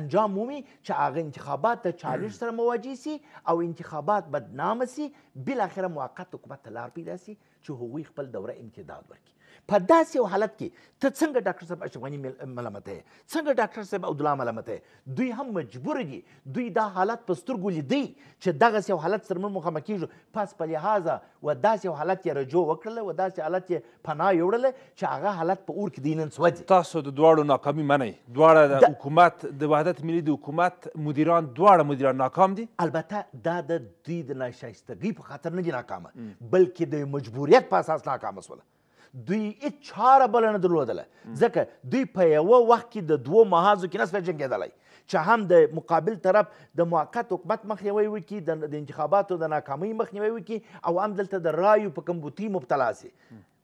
انجام مومي چې هغه انتخابات ته چالش سره مواجه سي او انتخابات بدنامه سي بل اخر موقت حکومت لار پیدا سي چې هغوی خپل دوره امتداد ورکړي په داسې یو حالت کې ته څنګه ډاکټر صاحب اشرف غني ملامته څنګه ډاکټر صاحب عبدالله ملامته دوی هم مجبور دي دوی دا حالت په سترګو لیدی چې دغسې یو حالت سره مخامخ کیږو پس په لحاظه و داسې یو حالت یې رجوع وکړله و داسې حالت یې پناه یوړله چې هغه حالت په اور کې دی نن سوځي تاسو د دواړو ناکامي منئ دواړه د حکومت د وحدت ملي د حکومت مدیران دواړه مدیران ناکام دي البته دا د دوی د ناشایستګۍ په خاطر نه دي ناکامه بلکې د مجبوریت په اساس ناکامه سوله دوی هیڅ چاره بل نه درلودله ځکه دوی په یوه وخت کې د دوو محاذو کې نسوی جنګېدلی چې هم د مقابل طرف د موقت حکومت مخنیوی وکړي د انتخاباتو د ناکامۍ مخنیوی وکړي او هم دلته د رایو په کمبوتۍ مبتلا سي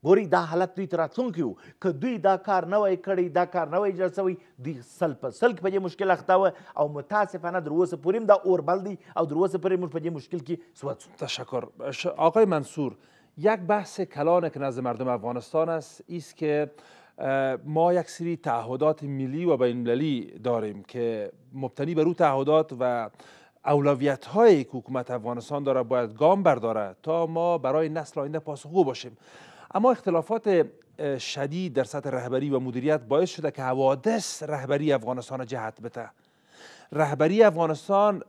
ګوري دا حالت دوی تر راتلونکي وو که دوی دا کار نه وای کړی دا کار نه وای اجازه سوی دوی سل په سل کې په دې مشکل اخته وه او متاسفانه در اوسه پورې هم دا اور بل دی او در اوسه پورې موږ په دې مشکل کې سوات تشکر آقای منصور یک بحث کلانه که نزد مردم افغانستان است است که ما یک سری تعهدات ملی و بین داریم که مبتنی بر او تعهدات و اولویت های که حکومت افغانستان داره باید گام برداره تا ما برای نسل آینده پاسخگو باشیم اما اختلافات شدید در سطح رهبری و مدیریت باعث شده که حوادث رهبری افغانستان جهت بده رهبری افغانستان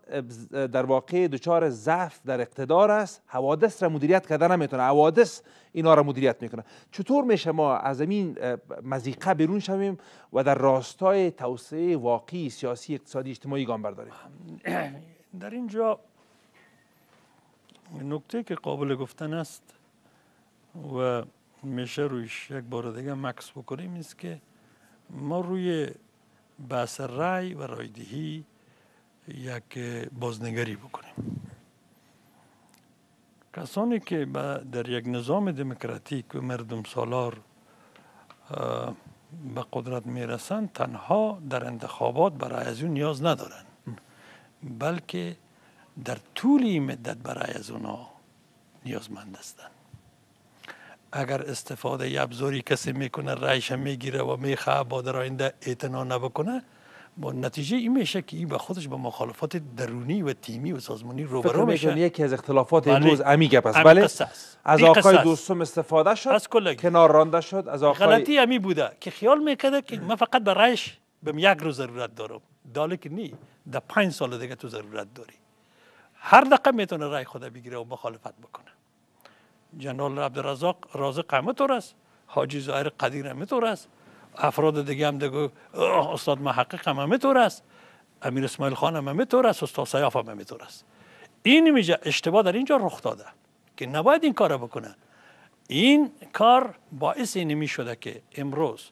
در واقع دچار ضعف در اقتدار است حوادث را مدیریت کرده نمیتونه حوادث اینا را مدیریت میکنه چطور میشه ما از این مزیقه بیرون شویم و در راستای توسعه واقعی سیاسی اقتصادی اجتماعی گام برداریم [CLEARS THROAT] در اینجا نکته که قابل گفتن است و میشه رویش یک بار دیگه مکس بکنیم است که ما روی بحث رای و رایدهی یک بازنگری بکنیم کسانی که در یک نظام دموکراتیک و مردم سالار به قدرت میرسند تنها در انتخابات برای از اون نیاز ندارند بلکه در طول مدت برای از اونا نیازمند هستند اگر استفاده ابزاری کسی میکنه رایش میگیره و میخواه با در آینده اعتنا نبکنه با نتیجه این میشه که این به خودش با مخالفات درونی و تیمی و سازمانی روبرو میشه یکی از اختلافات بله. امروز روز امیگ بله از آقای دوستم استفاده شد کنار رانده شد از آقای غلطی امی بوده که خیال میکرده که من فقط به رایش به یک رو ضرورت دارم داله که نی در پنج سال دیگه تو ضرورت داری هر دقیقه میتونه رای خودا بگیره و مخالفت بکنه جنرال عبدالرزاق رازق همه طور است حاجی زایر قدیر همه طور است افراد دیگه هم دیگه استاد محقق هم همه طور است امیر اسماعیل خان هم همه طور است استاد سیاف هم همه طور است این میجه اشتباه در اینجا رخ داده که نباید این کار بکنه این کار باعث این می شده که امروز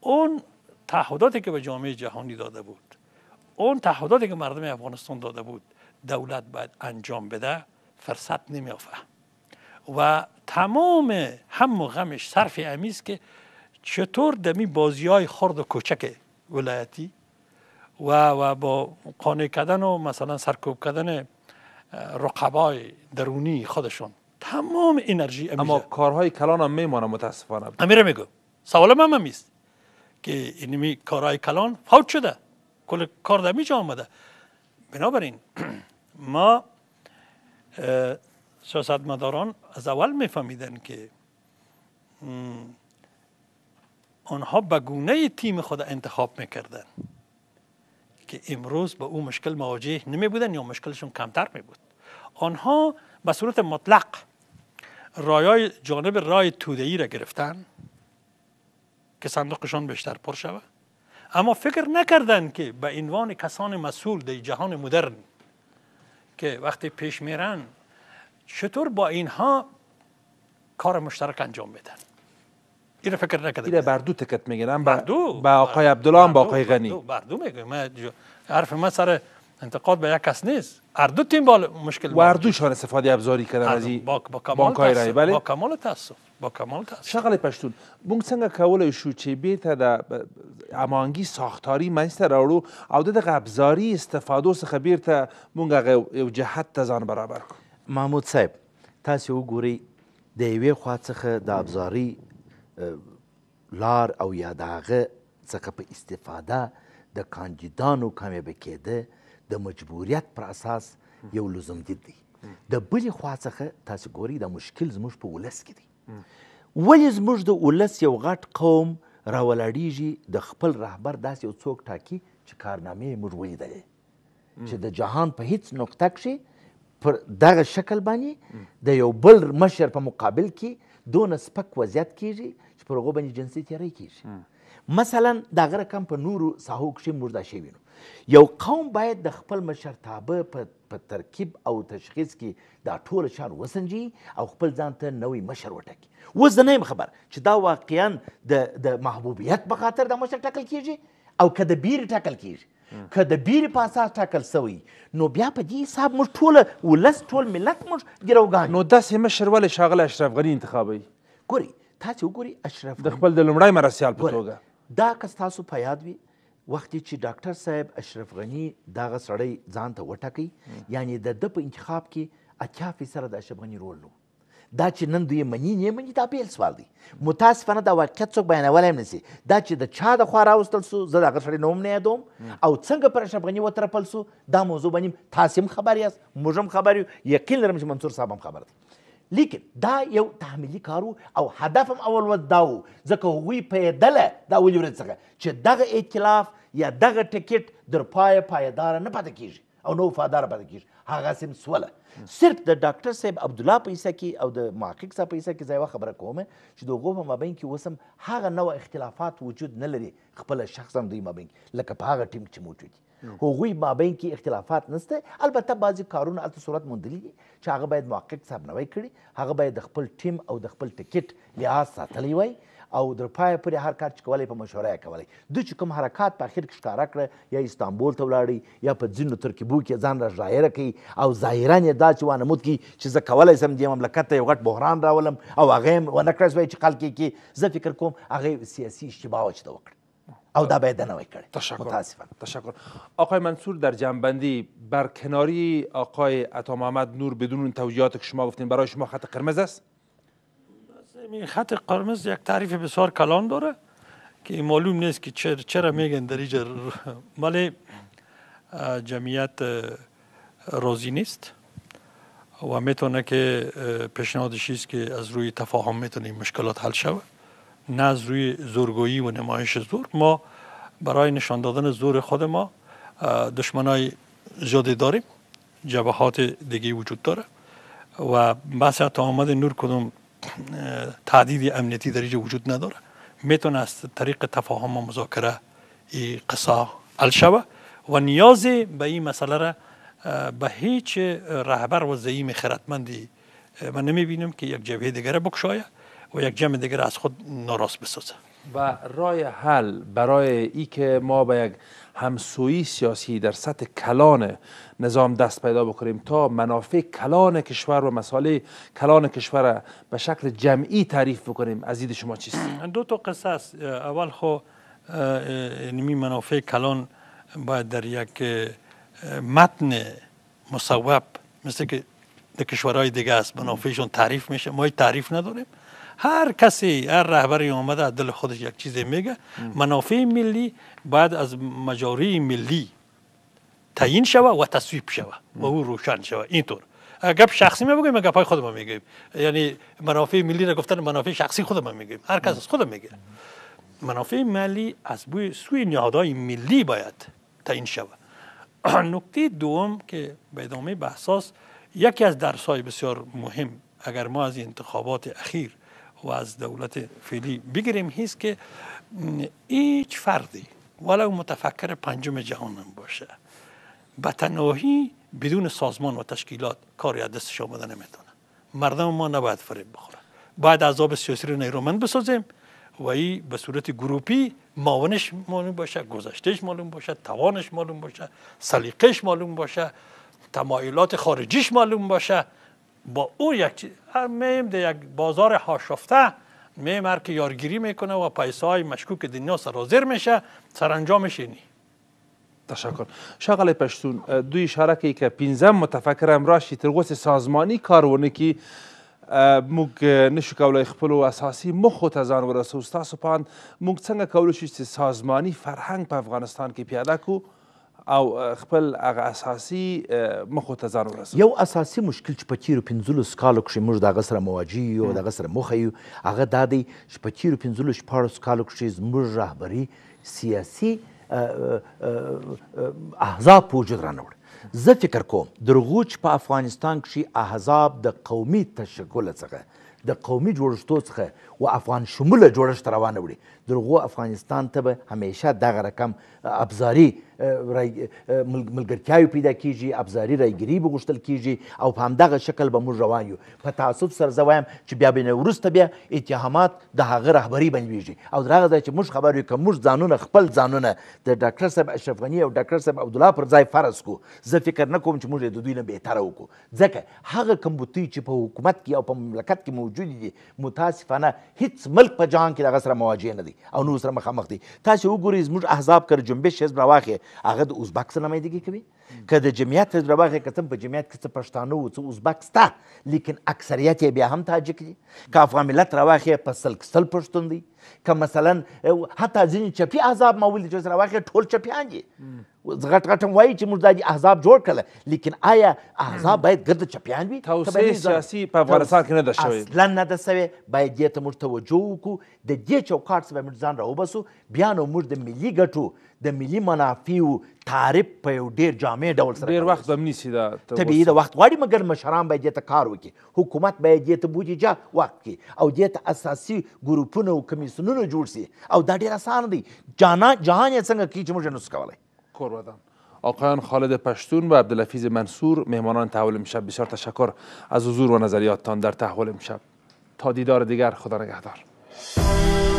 اون تعهداتی که به جامعه جهانی داده بود اون تعهداتی که مردم افغانستان داده بود دولت باید انجام بده فرصت نمیافه و تمام هم و غمش صرف امیز که چطور دمی بازی های خرد و کوچک ولایتی و, و با قانع کردن و مثلا سرکوب کردن رقبای درونی خودشون تمام انرژی امیزه. اما کارهای کلان هم میمانه متاسفانه امیره میگو سوال من هم است که اینمی کارهای کلان فوت شده کل کار دمی جا آمده بنابراین [CLEARS THROAT] ما مداران از اول میفهمیدن که آنها به گونه تیم خود انتخاب میکردن که امروز با او مشکل مواجه نمی بودن یا مشکلشون کمتر می بود آنها به صورت مطلق رایای جانب رای تودهی را گرفتن که صندوقشان بیشتر پر شود اما فکر نکردن که به عنوان کسان مسئول در جهان مدرن که وقتی پیش میرن چطور با اینها کار مشترک انجام بدن این فکر نکردم این بردو تکت میگیرم بردو با آقای عبدالله هم با آقای غنی بردو میگم حرف من سر انتقاد به یک کس نیست اردو تیم بال مشکل و اردو استفاده ابزاری کردن از این با کمال تاسف بله. با کمال تاسف با کمال تاسف شغل پشتون مونږ څنګه کولای شو چې ته د امانگی ساختاری منستر راوړو او د غبزاری استفاده استفادو څخه ته مونږه یو جهت تزان برابر کړو محمود صاحب تاسې وګورئ د یوې خوا څخه د ابزاري لار او یا د هغه څخه په استفاده د کاندیدانو کامیابه کېده د مجبوریت پر اساس یو لزوم دید دی د بلې خوا څخه تاسې ګورئ دا مشکل زموږ په ولس کې دی ولې زموږ د ولس یو غټ قوم راولاړیږي د خپل رهبر داسې یو څوک ټاکي چې کارنامې یې موږ ولیدلې چې د جهان په هیڅ نقطه کښې پر دغه شکل باندې د یو بل مشر په مقابل کې دونه سپک وضعیت کیږي چې پر هغو باندې جنسي تیری کیږي مثلا دغه رقم په نورو ساحو کښې موږ دا شوي نو یو قوم باید د خپل مشرتابه په په ترکیب او تشخیص کې دا ټول چار وسنجي او خپل ځان ته نوی مشر وټاکي اوس زه نه یم خبر چې دا واقعا د د محبوبیت په خاطر دا مشر ټاکل کیږي او که د بیر ټاکل کیږي که د بیرې په اساس ټاکل سوی نو بیا په دې حساب موږ ټوله ولس ټول ملت موږ ګیروګان نو داسې مشر ولې ښاغلی اشرف غني انتخابوي ګورئ تاسې وګورئ اشرف د خپل د لومړی مرستیال په توګه دا که ستاسو په یاد وي وختي چې ډاکټر صاحب اشرف غني دغه سړی ځان ته وټاکئ یعنی د ده په انتخاب کې اتیا فیصده د اشرف غني رول نو دا چې نن دوی منی نه منی دا بیل سوال دی متاسفانه دا واقعیت څوک بیانولی هم نسي دا چې د چا د خوا راوستل سو زه د هغه سړي نوم نه یادوم او څنګه پر اشرف غني وترپل سو دا موضوع باندې تاسې هم خبر یاست موږ هم خبر یو یقین لرم چې منصور صاحب هم خبر دی لیکن دا یو تحمیلي کار او هدف هم اول ود دا و ځکه هغوی پوهېدله دا اولې ورځې څخه چې دغه ائتلاف یا دغه ټکټ در پایه پایداره نه پاتې کیږي او نه وفاداره پاتې کیږي هغسې هم سوله صرف د ډاکټر صاحب عبدالله په حصه کې او د محقق صاحب په حصه کې زه یوه خبره کوم چې د هغو په مابین کې اوس هم هغه نوع اختلافات وجود نه لري خپله شخصا دوی مابین لکه په هغه ټیم چې موجود دي هغوی مابین کې اختلافات نسته البته بعضې کارونه هلته صورت موندلي دي چې هغه باید محقق صاحب نوی کړي هغه باید د خپل ټیم او د خپل ټکټ لحاظ ساتلی وای او در پای پورې هر کار چې کولای په مشوره یې کولی دوی چې کوم حرکات په اخر کې ښکاره کړه یا استانبول ته ولاړی یا په ځینو ترکیبو کې ځان را ظاهره کوي او ظاهران یې دا چې وانمود کړي چې زه کولی سم دې مملکت ته یو غټ بحران راولم او هغه یې ونه کړی سوی چې خلک یې کې زه فکر کوم هغه سیاسي اشتباه چې ده وکړه او دا باید نوی کرد تشکر متاسفم تشکر آقای منصور در جنبندی بر کناری آقای عطا محمد نور بدون اون توجیهات که شما گفتین برای شما خط قرمز است خط قرمز یک تعریف بسیار کلان داره که معلوم نیست که چرا, میگن در اینجا ولی جمعیت راضی نیست و میتونه که پیشنهادش است که از روی تفاهم میتونه این مشکلات حل شوه نه از روی زورگویی و نمایش زور ما برای نشان دادن زور خود ما دشمنای زیادی داریم جبهات دیگه وجود داره و بحث تا آمد نور کدوم تعدید امنیتی در وجود نداره میتونه از طریق تفاهم و مذاکره ای قصا حل و نیاز به این مساله را به هیچ رهبر و زعیم خردمندی من نمیبینم که یک جبهه دیگر بکشاید و یک جمع دیگر از خود ناراست بسازه و رای حل برای ای که ما به یک همسویی سیاسی در سطح کلان نظام دست پیدا بکنیم تا منافع کلان کشور و مسائل کلان کشور به شکل جمعی تعریف بکنیم از دید شما چیست [CLEARS THROAT] دو تا قصه است اول خو نمی یعنی منافع کلان باید در یک متن مصوب مثل که در کشورهای دیگه است منافعشون تعریف میشه ما تعریف نداریم هر کسی هر رهبری اومده دل خودش یک چیزی میگه منافع ملی بعد از مجاری ملی تعیین شوه و تصویب شوه و او روشن شوه اینطور اگر شخصی ما بگویم پای های ما میگیم یعنی منافع ملی را گفتن منافع شخصی ما میگیم هر کس از خودم میگه منافع ملی از بوی سوی نهادهای ملی باید تعیین شوه [CLEARS THROAT] نکته دوم که به ادامه بحث یکی از درس های بسیار مهم اگر ما از انتخابات اخیر و از دولت فعلی بگیریم هیس که هیچ فردی ولو متفکر پنجم جهان هم باشه به بدون سازمان و تشکیلات کاری از دستش آمده نمیتونه مردم ما نباید فریب بخوره باید عذاب سیاسی رو نیرومند بسازیم و ای به صورت گروپی معاونش معلوم باشه گذشتهش معلوم باشه توانش معلوم باشه سلیقش معلوم باشه تمایلات خارجیش معلوم باشه با او یک میم در یک بازار هاشفته میم هر که یارگیری میکنه و پیسه های مشکوک دنیا سرازیر میشه سرانجام اینی تشکر شغل پشتون دوی شرکی که پینزم متفکر امراشی ترغوس سازمانی کارونه که موږ نشو کولای خپل اساسي مخو ته ځان ورسو تاسو پان موږ څنګه کولای شو چې سازماني فرهنګ په افغانستان کې پیاده کو او خپل هغه اساسي مخو ته ځان ورسوي یو اساسي مشکل چې په تیرو پنځلس کالو کښې موږ د هغه سره مواجه یو د هغه سره موخه یو هغه دا دی چې په تیرو پنځلس شپاړسو کالو کښې زموږ رهبري سیاسي احزاب په وجود رانه وړ زه فکر کوم د هغو چې په افغانستان کښې احزاب د قومي تشکله څخه د قومي جوړښتو څخه و افغان شموله جوړښت روانه وړي درغو افغانستان ته به همیشه دغه رقم ابزاري ملګرتیاوې پیدا کیږي ابزاري رایګیري به غوښتل کیږي او په همدغه شکل به موږ روان یو په تعصب سره زه وایم چې بیا به وروسته بیا اتهامات د هغه رهبري به لویږي او تر هغه ځایه چې موږ خبر یو که موږ ځانونه خپل ځانونه د ډاکټر صاحب اشرف غني او ډاکټر صاحب عبدالله پر ځای فرض کو زه فکر نه کوم چې موږ د دوی نه بهتره وکړو ځکه هغه کمبوتۍ چې په حکومت کې او په مملکت کې موجود دي متاسفانه هیڅ ملک په جهان کې هغه سره مواجه نه دی او نو سره مخامخ دی تاسو وګورئ زموږ احزاب کر جنبش حزب راواخې هغه د ازبک سره نمایندګي کوي که د جمعیت تجربه اخلي که په جمعیت کې څه پښتانه وو څه ازبک شته لیکن اکثریت یې بیا هم تاجک دي که افغان ملت راواخلې په سل سل پښتون دی که مثلا حتی ځینې چپي احزاب ما ولیدل چې راواخلې ټول چپیان دي غټ غټ وایي چې موږ دا احزاب جوړ کړل لیکن آیا احزاب باید ګرد چپیان وي توسعه سیاسي په افغانستان کې نه ده شوې اصلا نه ده سوې باید دې ته موږ توجه وکړو د دې چوکاټ څخه به موږ ځان راوباسو بیا نو موږ د ملي ګټو د ملي منافعو تعریف په یو ډیر جامع ډول سره ډیر وخت بم نیسی دا طبیعي د وخت غواړي مګر مشران باید دې ته کار وکړي حکومت باید دې ته بودیجه ورکړي او دې ته اساسي ګروپونه او کمیسیونونه جوړ سي او دا ډیر اسانه دی جانا جهان یې څنګه کوي چې موږ نسو کولی کور ودان آقایان خالد پشتون و عبدالحفیظ منصور مهمانان تحول امشب بسیار تشکر از حضور و نظریاتتان در تحول امشب تا دیدار دیگر خدا نگهدار